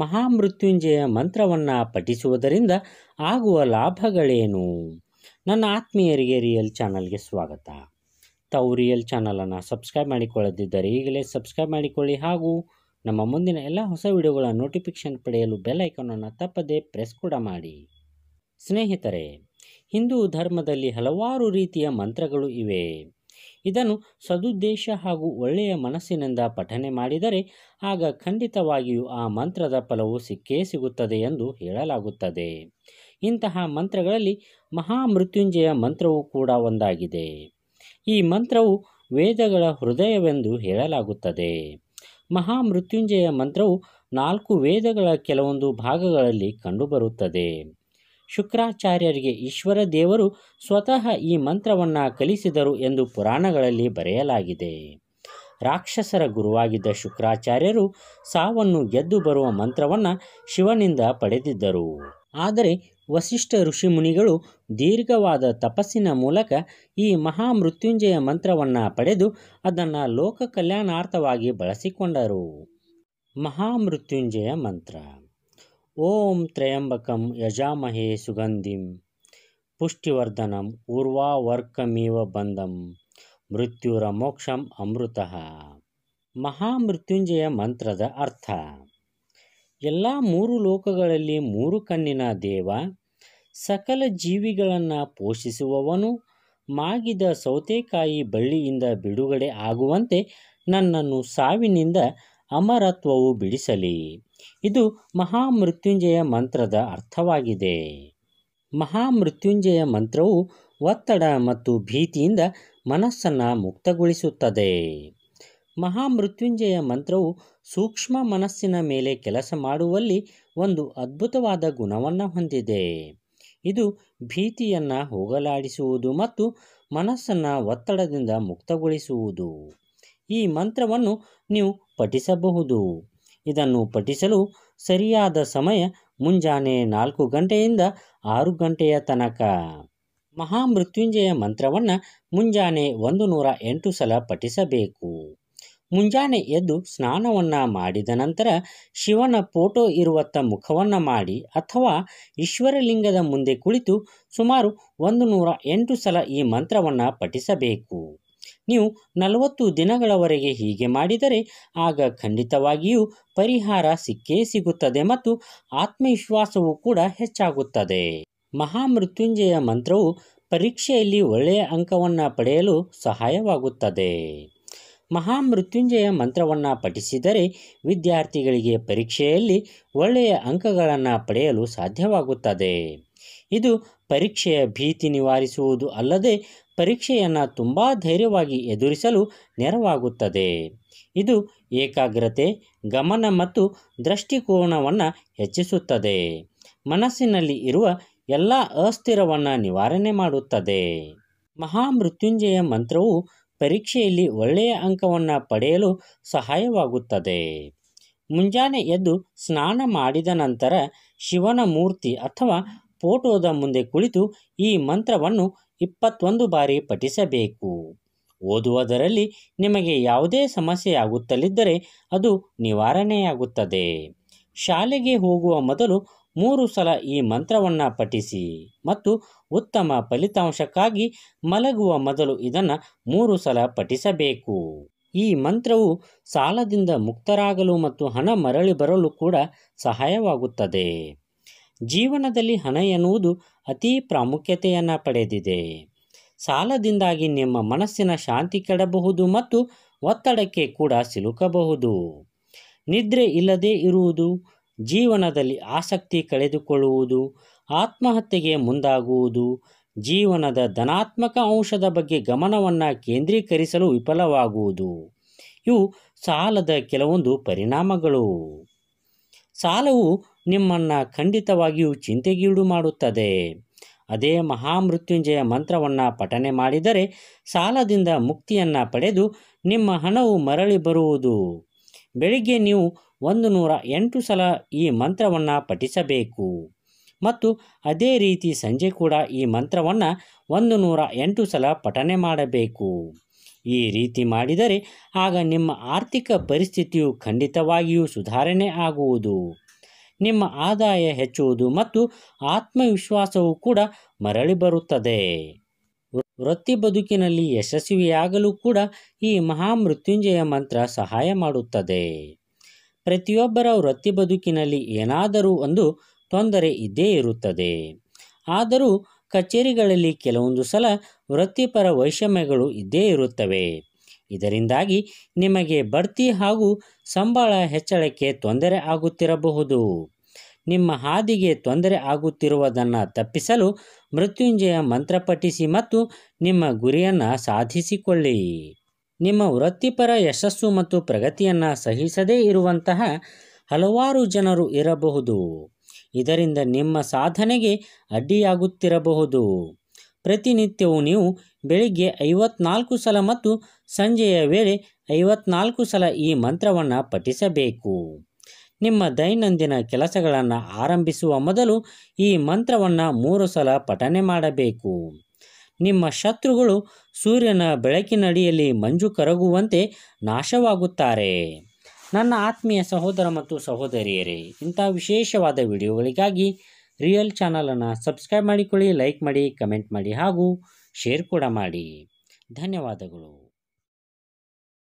ಮಹಾಮೃತ್ಯುಂಜಯ ಮಂತ್ರವನ್ನು ಪಠಿಸುವುದರಿಂದ ಆಗುವ ಲಾಭಗಳೇನು ನನ್ನ ಆತ್ಮೀಯರಿಗೆ ರಿಯಲ್ ಚಾನಲ್ಗೆ ಸ್ವಾಗತ ತಾವು ರಿಯಲ್ ಚಾನಲನ್ನು ಸಬ್ಸ್ಕ್ರೈಬ್ ಮಾಡಿಕೊಳ್ಳದಿದ್ದರೆ ಈಗಲೇ ಸಬ್ಸ್ಕ್ರೈಬ್ ಮಾಡಿಕೊಳ್ಳಿ ಹಾಗೂ ನಮ್ಮ ಮುಂದಿನ ಎಲ್ಲ ಹೊಸ ವಿಡಿಯೋಗಳ ನೋಟಿಫಿಕೇಷನ್ ಪಡೆಯಲು ಬೆಲ್ ಐಕನನ್ನು ತಪ್ಪದೇ ಪ್ರೆಸ್ ಕೂಡ ಮಾಡಿ ಸ್ನೇಹಿತರೆ ಹಿಂದೂ ಧರ್ಮದಲ್ಲಿ ಹಲವಾರು ರೀತಿಯ ಮಂತ್ರಗಳು ಇವೆ ಇದನ್ನು ಸದುದ್ದೇಶ ಹಾಗೂ ಒಳ್ಳೆಯ ಮನಸ್ಸಿನಿಂದ ಪಠನೆ ಮಾಡಿದರೆ ಆಗ ಖಂಡಿತವಾಗಿಯೂ ಆ ಮಂತ್ರದ ಫಲವು ಸಿಕ್ಕೇ ಸಿಗುತ್ತದೆ ಎಂದು ಹೇಳಲಾಗುತ್ತದೆ ಇಂತಹ ಮಂತ್ರಗಳಲ್ಲಿ ಮಹಾಮೃತ್ಯುಂಜಯ ಮಂತ್ರವು ಕೂಡ ಒಂದಾಗಿದೆ ಈ ಮಂತ್ರವು ವೇದಗಳ ಹೃದಯವೆಂದು ಹೇಳಲಾಗುತ್ತದೆ ಮಹಾಮೃತ್ಯುಂಜಯ ಮಂತ್ರವು ನಾಲ್ಕು ವೇದಗಳ ಕೆಲವೊಂದು ಭಾಗಗಳಲ್ಲಿ ಕಂಡುಬರುತ್ತದೆ ಶುಕ್ರಾಚಾರ್ಯರಿಗೆ ಈಶ್ವರ ದೇವರು ಸ್ವತಃ ಈ ಮಂತ್ರವನ್ನು ಕಲಿಸಿದರು ಎಂದು ಪುರಾಣಗಳಲ್ಲಿ ಬರೆಯಲಾಗಿದೆ ರಾಕ್ಷಸರ ಗುರುವಾಗಿದ್ದ ಶುಕ್ರಾಚಾರ್ಯರು ಸಾವನ್ನು ಗೆದ್ದು ಬರುವ ಮಂತ್ರವನ್ನು ಶಿವನಿಂದ ಪಡೆದಿದ್ದರು ಆದರೆ ವಸಿಷ್ಠ ಋಷಿಮುನಿಗಳು ದೀರ್ಘವಾದ ತಪಸ್ಸಿನ ಮೂಲಕ ಈ ಮಹಾಮೃತ್ಯುಂಜಯ ಮಂತ್ರವನ್ನು ಪಡೆದು ಅದನ್ನು ಲೋಕ ಕಲ್ಯಾಣಾರ್ಥವಾಗಿ ಬಳಸಿಕೊಂಡರು ಮಹಾಮೃತ್ಯುಂಜಯ ಮಂತ್ರ ಓಂ ತ್ರಯಂಬಕಂ ಯಜಾಮಹೇ ಸುಗಂಧಿಂ ಪುಷ್ಟಿವರ್ಧನಂ ಊರ್ವಾವರ್ಕಮೀವ ಬಂಧಂ ಮೃತ್ಯುರ ಮೋಕ್ಷಂ ಅಮೃತ ಮಹಾಮೃತ್ಯುಂಜಯ ಮಂತ್ರದ ಅರ್ಥ ಎಲ್ಲ ಮೂರು ಲೋಕಗಳಲ್ಲಿ ಮೂರು ಕಣ್ಣಿನ ದೇವ ಸಕಲ ಜೀವಿಗಳನ್ನು ಪೋಷಿಸುವವನು ಮಾಗಿದ ಸೌತೆಕಾಯಿ ಬಳ್ಳಿಯಿಂದ ಬಿಡುಗಡೆ ಆಗುವಂತೆ ನನ್ನನ್ನು ಸಾವಿನಿಂದ ಅಮರತ್ವವು ಬಿಡಿಸಲಿ ಇದು ಮಹಾಮೃತ್ಯುಂಜಯ ಮಂತ್ರದ ಅರ್ಥವಾಗಿದೆ ಮಹಾಮೃತ್ಯುಂಜಯ ಮಂತ್ರವು ಒತ್ತಡ ಮತ್ತು ಭೀತಿಯಿಂದ ಮನಸ್ಸನ್ನು ಮುಕ್ತಗೊಳಿಸುತ್ತದೆ ಮಹಾಮೃತ್ಯುಂಜಯ ಮಂತ್ರವು ಸೂಕ್ಷ್ಮ ಮನಸ್ಸಿನ ಮೇಲೆ ಕೆಲಸ ಮಾಡುವಲ್ಲಿ ಒಂದು ಅದ್ಭುತವಾದ ಗುಣವನ್ನು ಹೊಂದಿದೆ ಇದು ಭೀತಿಯನ್ನು ಹೋಗಲಾಡಿಸುವುದು ಮತ್ತು ಮನಸ್ಸನ್ನು ಒತ್ತಡದಿಂದ ಮುಕ್ತಗೊಳಿಸುವುದು ಈ ಮಂತ್ರವನ್ನು ನೀವು ಪಠಿಸಬಹುದು ಇದನ್ನು ಪಠಿಸಲು ಸರಿಯಾದ ಸಮಯ ಮುಂಜಾನೆ ನಾಲ್ಕು ಗಂಟೆಯಿಂದ ಆರು ಗಂಟೆಯ ತನಕ ಮಹಾಮೃತ್ಯುಂಜಯ ಮಂತ್ರವನ್ನು ಮುಂಜಾನೆ ಒಂದು ನೂರ ಎಂಟು ಸಲ ಪಠಿಸಬೇಕು ಮುಂಜಾನೆ ಎದ್ದು ಸ್ನಾನವನ್ನು ಮಾಡಿದ ನಂತರ ಶಿವನ ಫೋಟೋ ಇರುವತ್ತ ಮುಖವನ್ನು ಮಾಡಿ ಅಥವಾ ಈಶ್ವರಲಿಂಗದ ಮುಂದೆ ಕುಳಿತು ಸುಮಾರು ಒಂದು ನೂರ ಎಂಟು ಸಲ ಈ ಮಂತ್ರವನ್ನು ಪಠಿಸಬೇಕು ನೀವು ನಲವತ್ತು ದಿನಗಳವರೆಗೆ ಹೀಗೆ ಮಾಡಿದರೆ ಆಗ ಖಂಡಿತವಾಗಿಯೂ ಪರಿಹಾರ ಸಿಕ್ಕೇ ಸಿಗುತ್ತದೆ ಮತ್ತು ಆತ್ಮವಿಶ್ವಾಸವೂ ಕೂಡ ಹೆಚ್ಚಾಗುತ್ತದೆ ಮಹಾಮೃತ್ಯುಂಜಯ ಮಂತ್ರವು ಪರೀಕ್ಷೆಯಲ್ಲಿ ಒಳ್ಳೆಯ ಅಂಕವನ್ನು ಪಡೆಯಲು ಸಹಾಯವಾಗುತ್ತದೆ ಮಹಾಮೃತ್ಯುಂಜಯ ಮಂತ್ರವನ್ನು ಪಠಿಸಿದರೆ ವಿದ್ಯಾರ್ಥಿಗಳಿಗೆ ಪರೀಕ್ಷೆಯಲ್ಲಿ ಒಳ್ಳೆಯ ಅಂಕಗಳನ್ನು ಪಡೆಯಲು ಸಾಧ್ಯವಾಗುತ್ತದೆ ಇದು ಪರೀಕ್ಷೆಯ ಭೀತಿ ನಿವಾರಿಸುವುದು ಅಲ್ಲದೆ ಪರೀಕ್ಷೆಯನ್ನು ತುಂಬ ಧೈರ್ಯವಾಗಿ ಎದುರಿಸಲು ನೆರವಾಗುತ್ತದೆ ಇದು ಏಕಾಗ್ರತೆ ಗಮನ ಮತ್ತು ದೃಷ್ಟಿಕೋನವನ್ನು ಹೆಚ್ಚಿಸುತ್ತದೆ ಮನಸ್ಸಿನಲ್ಲಿ ಇರುವ ಎಲ್ಲ ಅಸ್ಥಿರವನ್ನು ನಿವಾರಣೆ ಮಾಡುತ್ತದೆ ಮಹಾಮೃತ್ಯುಂಜಯ ಮಂತ್ರವು ಪರೀಕ್ಷೆಯಲ್ಲಿ ಒಳ್ಳೆಯ ಅಂಕವನ್ನು ಪಡೆಯಲು ಸಹಾಯವಾಗುತ್ತದೆ ಮುಂಜಾನೆ ಎದ್ದು ಸ್ನಾನ ಮಾಡಿದ ನಂತರ ಶಿವನ ಮೂರ್ತಿ ಅಥವಾ ಫೋಟೋದ ಮುಂದೆ ಕುಳಿತು ಈ ಮಂತ್ರವನ್ನು ಇಪ್ಪತ್ತೊಂದು ಬಾರಿ ಪಠಿಸಬೇಕು ಓದುವುದರಲ್ಲಿ ನಿಮಗೆ ಯಾವುದೇ ಸಮಸ್ಯೆಯಾಗುತ್ತಲಿದ್ದರೆ ಅದು ನಿವಾರಣೆಯಾಗುತ್ತದೆ ಶಾಲೆಗೆ ಹೋಗುವ ಮೊದಲು ಮೂರು ಸಲ ಈ ಮಂತ್ರವನ್ನು ಪಠಿಸಿ ಮತ್ತು ಉತ್ತಮ ಫಲಿತಾಂಶಕ್ಕಾಗಿ ಮಲಗುವ ಮೊದಲು ಇದನ್ನು ಮೂರು ಸಲ ಪಠಿಸಬೇಕು ಈ ಮಂತ್ರವು ಸಾಲದಿಂದ ಮುಕ್ತರಾಗಲು ಮತ್ತು ಹಣ ಮರಳಿ ಬರಲು ಕೂಡ ಸಹಾಯವಾಗುತ್ತದೆ ಜೀವನದಲ್ಲಿ ಹಣ ಎನ್ನುವುದು ಅತಿ ಪ್ರಾಮುಖ್ಯತೆಯನ್ನು ಪಡೆದಿದೆ ಸಾಲದಿಂದಾಗಿ ನಿಮ್ಮ ಮನಸ್ಸಿನ ಶಾಂತಿ ಕೆಡಬಹುದು ಮತ್ತು ಒತ್ತಡಕ್ಕೆ ಕೂಡ ಸಿಲುಕಬಹುದು ನಿದ್ರೆ ಇಲ್ಲದೆ ಇರುವುದು ಜೀವನದಲ್ಲಿ ಆಸಕ್ತಿ ಕಳೆದುಕೊಳ್ಳುವುದು ಆತ್ಮಹತ್ಯೆಗೆ ಮುಂದಾಗುವುದು ಜೀವನದ ಧನಾತ್ಮಕ ಅಂಶದ ಬಗ್ಗೆ ಗಮನವನ್ನು ಕೇಂದ್ರೀಕರಿಸಲು ವಿಫಲವಾಗುವುದು ಇವು ಸಾಲದ ಕೆಲವೊಂದು ಪರಿಣಾಮಗಳು ಸಾಲವು ನಿಮ್ಮನ್ನು ಖಂಡಿತವಾಗಿಯೂ ಚಿಂತೆಗೀಡು ಮಾಡುತ್ತದೆ ಅದೇ ಮಹಾಮೃತ್ಯುಂಜಯ ಮಂತ್ರವನ್ನು ಪಠನೆ ಮಾಡಿದರೆ ಸಾಲದಿಂದ ಮುಕ್ತಿಯನ್ನು ಪಡೆದು ನಿಮ್ಮ ಹಣವು ಮರಳಿ ಬರುವುದು ಬೆಳಿಗ್ಗೆ ನೀವು ಒಂದು ನೂರ ಎಂಟು ಸಲ ಈ ಮಂತ್ರವನ್ನು ಪಠಿಸಬೇಕು ಮತ್ತು ಅದೇ ರೀತಿ ಸಂಜೆ ಕೂಡ ಈ ಮಂತ್ರವನ್ನು ಒಂದು ನೂರ ಎಂಟು ಸಲ ಪಠನೆ ಮಾಡಬೇಕು ಈ ರೀತಿ ಮಾಡಿದರೆ ಆಗ ನಿಮ್ಮ ಆರ್ಥಿಕ ಪರಿಸ್ಥಿತಿಯು ಖಂಡಿತವಾಗಿಯೂ ಸುಧಾರಣೆ ಆಗುವುದು ನಿಮ್ಮ ಆದಾಯ ಹೆಚ್ಚುವುದು ಮತ್ತು ಆತ್ಮವಿಶ್ವಾಸವೂ ಕೂಡ ಮರಳಿ ಬರುತ್ತದೆ ವೃತ್ತಿ ಬದುಕಿನಲ್ಲಿ ಯಶಸ್ವಿಯಾಗಲು ಕೂಡ ಈ ಮಹಾಮೃತ್ಯುಂಜಯ ಮಂತ್ರ ಸಹಾಯ ಮಾಡುತ್ತದೆ ಪ್ರತಿಯೊಬ್ಬರ ವೃತ್ತಿ ಬದುಕಿನಲ್ಲಿ ಏನಾದರೂ ಒಂದು ತೊಂದರೆ ಇದ್ದೇ ಇರುತ್ತದೆ ಆದರೂ ಕಚೇರಿಗಳಲ್ಲಿ ಕೆಲವೊಂದು ಸಲ ವೃತ್ತಿಪರ ವೈಷಮ್ಯಗಳು ಇದ್ದೇ ಇರುತ್ತವೆ ಇದರಿಂದಾಗಿ ನಿಮಗೆ ಬಡ್ತಿ ಹಾಗೂ ಸಂಬಳ ಹೆಚ್ಚಳಕ್ಕೆ ತೊಂದರೆ ಆಗುತ್ತಿರಬಹುದು ನಿಮ್ಮ ಹಾದಿಗೆ ತೊಂದರೆ ಆಗುತ್ತಿರುವುದನ್ನು ತಪ್ಪಿಸಲು ಮೃತ್ಯುಂಜಯ ಮಂತ್ರ ಪಠಿಸಿ ಮತ್ತು ನಿಮ್ಮ ಗುರಿಯನ್ನು ಸಾಧಿಸಿಕೊಳ್ಳಿ ನಿಮ್ಮ ವೃತ್ತಿಪರ ಯಶಸ್ಸು ಮತ್ತು ಪ್ರಗತಿಯನ್ನು ಸಹಿಸದೇ ಇರುವಂತಹ ಹಲವಾರು ಜನರು ಇರಬಹುದು ಇದರಿಂದ ನಿಮ್ಮ ಸಾಧನೆಗೆ ಅಡ್ಡಿಯಾಗುತ್ತಿರಬಹುದು ಪ್ರತಿನಿತ್ಯವೂ ನೀವು ಬೆಳಿಗ್ಗೆ ಐವತ್ನಾಲ್ಕು ಸಲ ಮತ್ತು ಸಂಜೆಯ ವೇಳೆ ಐವತ್ನಾಲ್ಕು ಸಲ ಈ ಮಂತ್ರವನ್ನು ಪಠಿಸಬೇಕು ನಿಮ್ಮ ದೈನಂದಿನ ಕೆಲಸಗಳನ್ನು ಆರಂಭಿಸುವ ಮೊದಲು ಈ ಮಂತ್ರವನ್ನು ಮೂರು ಸಲ ಪಠನೆ ಮಾಡಬೇಕು ನಿಮ್ಮ ಶತ್ರುಗಳು ಸೂರ್ಯನ ಬೆಳಕಿನಡಿಯಲ್ಲಿ ಮಂಜು ಕರಗುವಂತೆ ನಾಶವಾಗುತ್ತಾರೆ ನನ್ನ ಆತ್ಮೀಯ ಸಹೋದರ ಮತ್ತು ಸಹೋದರಿಯರೇ ಇಂಥ ವಿಶೇಷವಾದ ವಿಡಿಯೋಗಳಿಗಾಗಿ ರಿಯಲ್ ಚಾನಲನ್ನು ಸಬ್ಸ್ಕ್ರೈಬ್ ಮಾಡಿಕೊಳ್ಳಿ ಲೈಕ್ ಮಾಡಿ ಕಮೆಂಟ್ ಮಾಡಿ ಹಾಗೂ ಶೇರ್ ಕೂಡ ಮಾಡಿ ಧನ್ಯವಾದಗಳು